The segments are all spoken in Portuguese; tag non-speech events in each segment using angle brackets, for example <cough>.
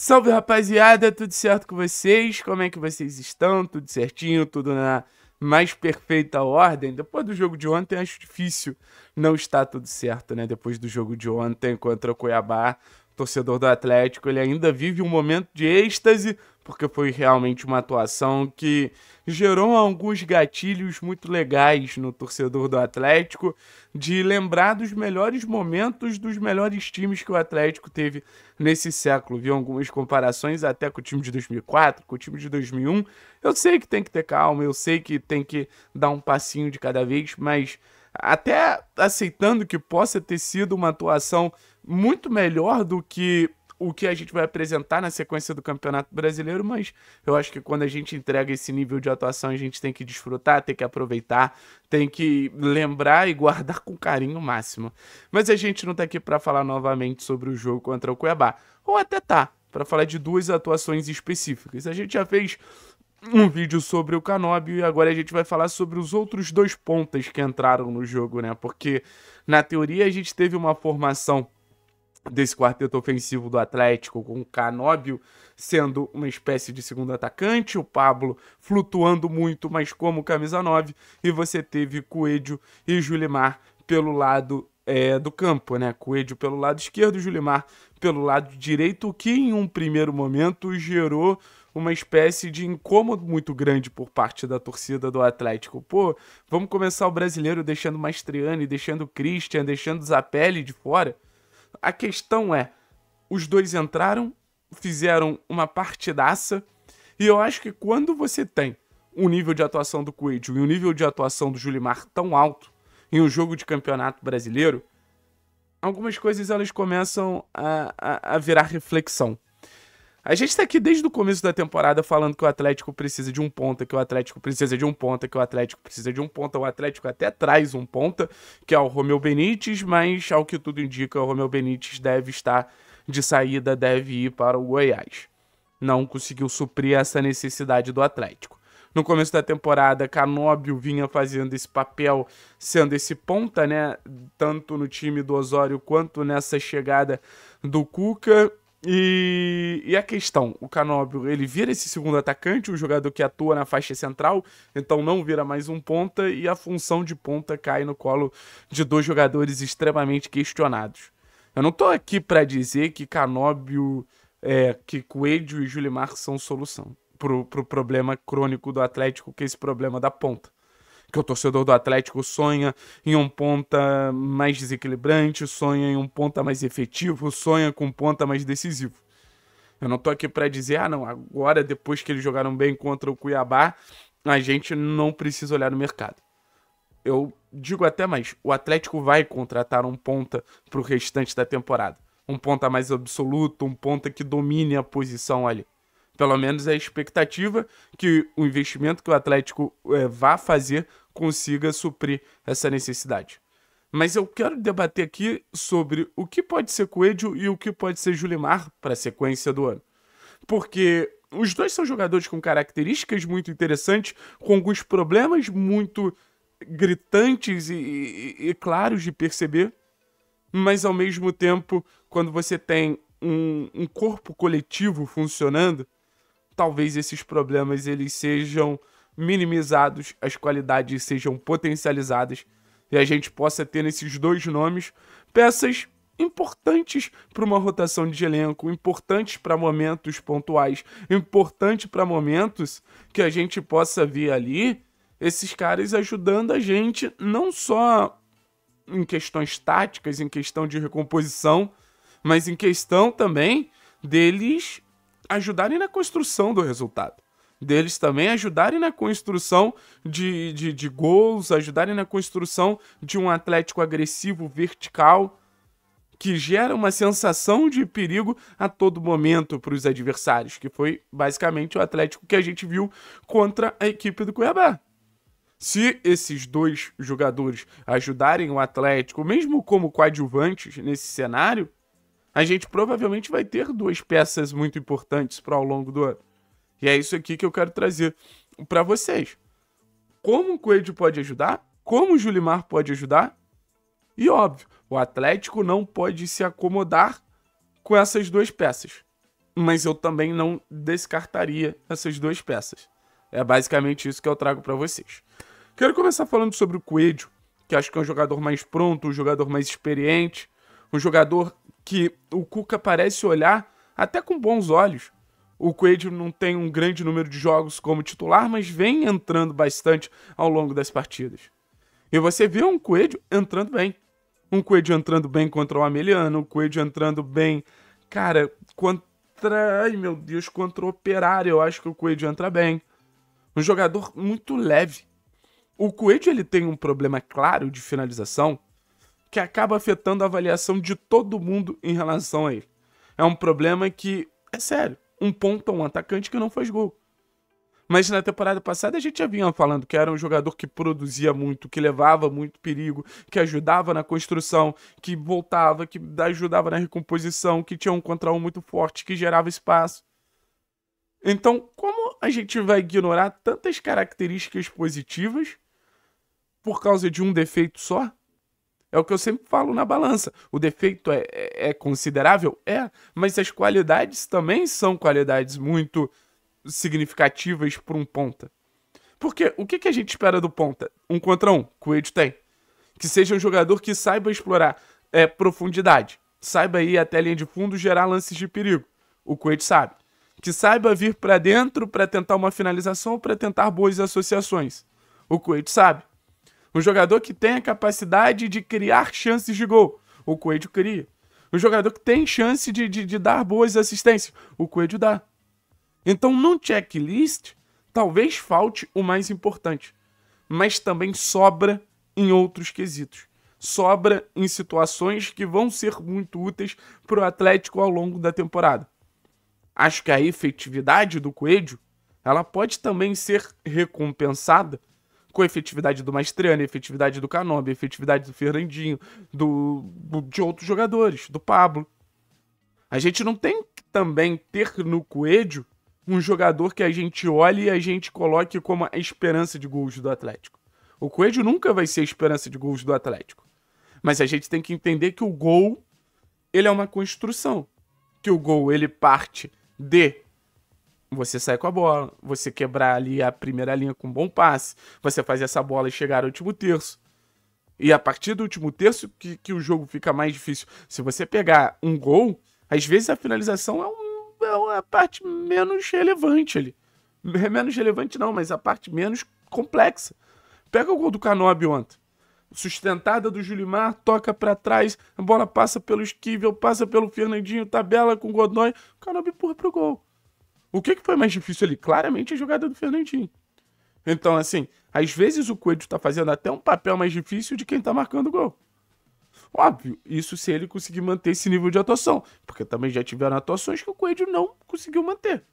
Salve rapaziada, tudo certo com vocês? Como é que vocês estão? Tudo certinho? Tudo na mais perfeita ordem? Depois do jogo de ontem, acho difícil não estar tudo certo, né? Depois do jogo de ontem contra o Cuiabá, torcedor do Atlético, ele ainda vive um momento de êxtase, porque foi realmente uma atuação que gerou alguns gatilhos muito legais no torcedor do Atlético, de lembrar dos melhores momentos dos melhores times que o Atlético teve nesse século. Vi algumas comparações até com o time de 2004, com o time de 2001. Eu sei que tem que ter calma, eu sei que tem que dar um passinho de cada vez, mas até aceitando que possa ter sido uma atuação muito melhor do que o que a gente vai apresentar na sequência do Campeonato Brasileiro, mas eu acho que quando a gente entrega esse nível de atuação, a gente tem que desfrutar, tem que aproveitar, tem que lembrar e guardar com carinho máximo. Mas a gente não tá aqui para falar novamente sobre o jogo contra o Cuiabá, ou até tá, para falar de duas atuações específicas. A gente já fez um vídeo sobre o Canóbio e agora a gente vai falar sobre os outros dois pontas que entraram no jogo, né? Porque na teoria a gente teve uma formação desse quarteto ofensivo do Atlético, com o Canóbio sendo uma espécie de segundo atacante, o Pablo flutuando muito, mas como camisa 9, e você teve Coelho e Julimar pelo lado é, do campo, né? Coelho pelo lado esquerdo, Julimar pelo lado direito, o que em um primeiro momento gerou uma espécie de incômodo muito grande por parte da torcida do Atlético. Pô, vamos começar o brasileiro deixando Mastriani, deixando Christian, deixando Zapelli de fora. A questão é, os dois entraram, fizeram uma partidaça, e eu acho que quando você tem um nível de atuação do Coelho e um nível de atuação do Julimar tão alto em um jogo de campeonato brasileiro, algumas coisas elas começam a, a, a virar reflexão. A gente tá aqui desde o começo da temporada falando que o Atlético precisa de um ponta, que o Atlético precisa de um ponta, que o Atlético precisa de um ponta. O Atlético até traz um ponta, que é o Romeu Benítez, mas ao que tudo indica, o Romeu Benítez deve estar de saída, deve ir para o Goiás. Não conseguiu suprir essa necessidade do Atlético. No começo da temporada, Canóbio vinha fazendo esse papel, sendo esse ponta, né? Tanto no time do Osório quanto nessa chegada do Cuca. E, e, a questão, o Canóbio, ele vira esse segundo atacante, o jogador que atua na faixa central, então não vira mais um ponta, e a função de ponta cai no colo de dois jogadores extremamente questionados. Eu não estou aqui para dizer que Canóbio, é, que Coelho e Julimar são solução para o pro problema crônico do Atlético, que é esse problema da ponta que o torcedor do Atlético sonha em um ponta mais desequilibrante, sonha em um ponta mais efetivo, sonha com um ponta mais decisivo. Eu não tô aqui para dizer, ah, não, agora depois que eles jogaram bem contra o Cuiabá, a gente não precisa olhar no mercado. Eu digo até mais, o Atlético vai contratar um ponta pro restante da temporada. Um ponta mais absoluto, um ponta que domine a posição ali. Pelo menos é a expectativa que o investimento que o Atlético é, vá fazer consiga suprir essa necessidade. Mas eu quero debater aqui sobre o que pode ser Coelho e o que pode ser Julimar para a sequência do ano. Porque os dois são jogadores com características muito interessantes, com alguns problemas muito gritantes e, e, e claros de perceber, mas ao mesmo tempo, quando você tem um, um corpo coletivo funcionando, talvez esses problemas eles sejam minimizados, as qualidades sejam potencializadas e a gente possa ter nesses dois nomes peças importantes para uma rotação de elenco, importantes para momentos pontuais, importante para momentos que a gente possa ver ali esses caras ajudando a gente não só em questões táticas, em questão de recomposição, mas em questão também deles ajudarem na construção do resultado. Deles também ajudarem na construção de, de, de gols, ajudarem na construção de um Atlético agressivo, vertical, que gera uma sensação de perigo a todo momento para os adversários, que foi basicamente o Atlético que a gente viu contra a equipe do Cuiabá. Se esses dois jogadores ajudarem o Atlético, mesmo como coadjuvantes nesse cenário, a gente provavelmente vai ter duas peças muito importantes para ao longo do ano. E é isso aqui que eu quero trazer para vocês. Como o Coelho pode ajudar? Como o Julimar pode ajudar? E óbvio, o Atlético não pode se acomodar com essas duas peças. Mas eu também não descartaria essas duas peças. É basicamente isso que eu trago para vocês. Quero começar falando sobre o Coelho, que acho que é um jogador mais pronto, um jogador mais experiente, um jogador que o Cuca parece olhar até com bons olhos. O Coelho não tem um grande número de jogos como titular, mas vem entrando bastante ao longo das partidas. E você vê um Coelho entrando bem. Um Coelho entrando bem contra o Ameliano, um Coelho entrando bem, cara, contra. Ai meu Deus, contra o Operário, eu acho que o Coelho entra bem. Um jogador muito leve. O Coelho ele tem um problema claro de finalização, que acaba afetando a avaliação de todo mundo em relação a ele. É um problema que, é sério, um ponto a um atacante que não faz gol. Mas na temporada passada a gente já vinha falando que era um jogador que produzia muito, que levava muito perigo, que ajudava na construção, que voltava, que ajudava na recomposição, que tinha um contra um muito forte, que gerava espaço. Então, como a gente vai ignorar tantas características positivas por causa de um defeito só? É o que eu sempre falo na balança. O defeito é, é, é considerável? É, mas as qualidades também são qualidades muito significativas para um ponta. Porque o que, que a gente espera do ponta? Um contra um, Coelho tem. Que seja um jogador que saiba explorar é, profundidade, saiba ir até a linha de fundo gerar lances de perigo. O Coelho sabe. Que saiba vir para dentro para tentar uma finalização, para tentar boas associações. O Coelho sabe. Um jogador que tem a capacidade de criar chances de gol. O Coelho cria. Um jogador que tem chance de, de, de dar boas assistências. O Coelho dá. Então, num checklist, talvez falte o mais importante. Mas também sobra em outros quesitos. Sobra em situações que vão ser muito úteis para o Atlético ao longo da temporada. Acho que a efetividade do Coelho ela pode também ser recompensada com a efetividade do Maestriano, a efetividade do Canobi, a efetividade do Fernandinho, do, de outros jogadores, do Pablo. A gente não tem que também ter no Coelho um jogador que a gente olhe e a gente coloque como a esperança de gols do Atlético. O Coelho nunca vai ser a esperança de gols do Atlético. Mas a gente tem que entender que o gol ele é uma construção. Que o gol ele parte de você sai com a bola, você quebrar ali a primeira linha com um bom passe, você fazer essa bola e chegar ao último terço. E a partir do último terço que, que o jogo fica mais difícil. Se você pegar um gol, às vezes a finalização é, um, é uma parte menos relevante ali. É menos relevante não, mas a parte menos complexa. Pega o gol do Canobi ontem. Sustentada do Julimar, toca para trás, a bola passa pelo Esquivel, passa pelo Fernandinho, tabela com o Godoy, o Canobi empurra pro gol. O que, que foi mais difícil ali? Claramente a jogada do Fernandinho. Então, assim, às vezes o Coelho está fazendo até um papel mais difícil de quem está marcando o gol. Óbvio, isso se ele conseguir manter esse nível de atuação, porque também já tiveram atuações que o Coelho não conseguiu manter.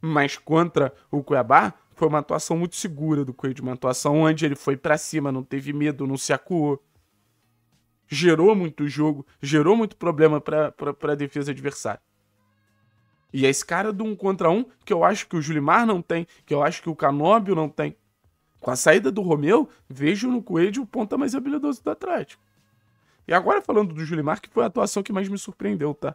Mas contra o Cuiabá, foi uma atuação muito segura do Coelho, uma atuação onde ele foi para cima, não teve medo, não se acuou. Gerou muito jogo, gerou muito problema para a defesa adversária. E é esse cara do um contra um que eu acho que o Julimar não tem, que eu acho que o Canóbio não tem. Com a saída do Romeu, vejo no Coelho o ponta mais habilidoso do Atlético. E agora falando do Julimar, que foi a atuação que mais me surpreendeu, tá?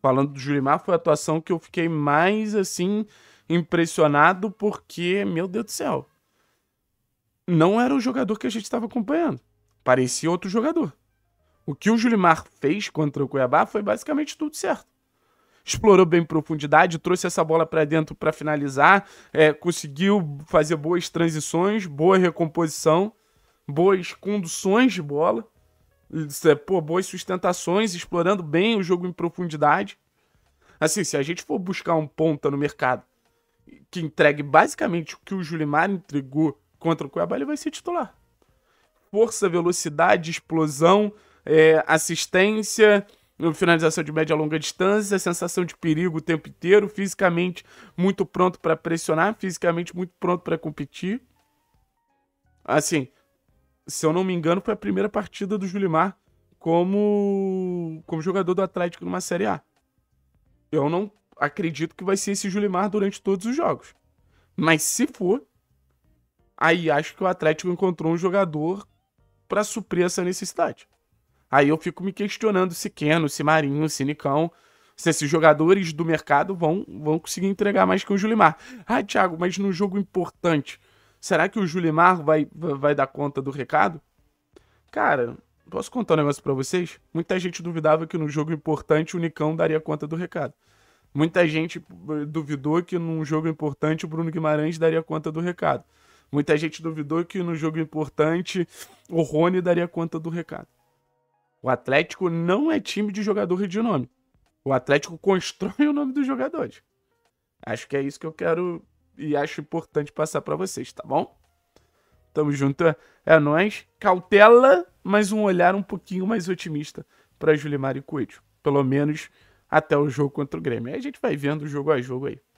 Falando do Julimar, foi a atuação que eu fiquei mais, assim, impressionado, porque, meu Deus do céu, não era o jogador que a gente estava acompanhando. Parecia outro jogador. O que o Julimar fez contra o Cuiabá foi basicamente tudo certo explorou bem profundidade, trouxe essa bola para dentro para finalizar, é, conseguiu fazer boas transições, boa recomposição, boas conduções de bola, é, pô, boas sustentações, explorando bem o jogo em profundidade. Assim, se a gente for buscar um ponta no mercado que entregue basicamente o que o Julimar entregou contra o Cuiabá, ele vai ser titular. Força, velocidade, explosão, é, assistência, finalização de média e longa distância, sensação de perigo o tempo inteiro, fisicamente muito pronto para pressionar, fisicamente muito pronto para competir. Assim, se eu não me engano, foi a primeira partida do Julimar como, como jogador do Atlético numa Série A. Eu não acredito que vai ser esse Julimar durante todos os jogos. Mas se for, aí acho que o Atlético encontrou um jogador para suprir essa necessidade. Aí eu fico me questionando se Keno, se Marinho, se Nicão, se esses jogadores do mercado vão, vão conseguir entregar mais que o Julimar. Ah, Thiago, mas num jogo importante, será que o Julimar vai, vai dar conta do recado? Cara, posso contar um negócio para vocês? Muita gente duvidava que num jogo importante o Nicão daria conta do recado. Muita gente eh, duvidou que num jogo importante o Bruno Guimarães daria conta do recado. Muita gente duvidou que num jogo importante o Rony daria conta do recado. O Atlético não é time de jogador de nome. O Atlético constrói <laughs> o nome dos jogadores. Acho que é isso que eu quero e acho importante passar para vocês, tá bom? Tamo junto, é nóis. Cautela, mas um olhar um pouquinho mais otimista para Julimar e Coelho. Pelo menos até o jogo contra o Grêmio. Aí a gente vai vendo jogo a jogo aí.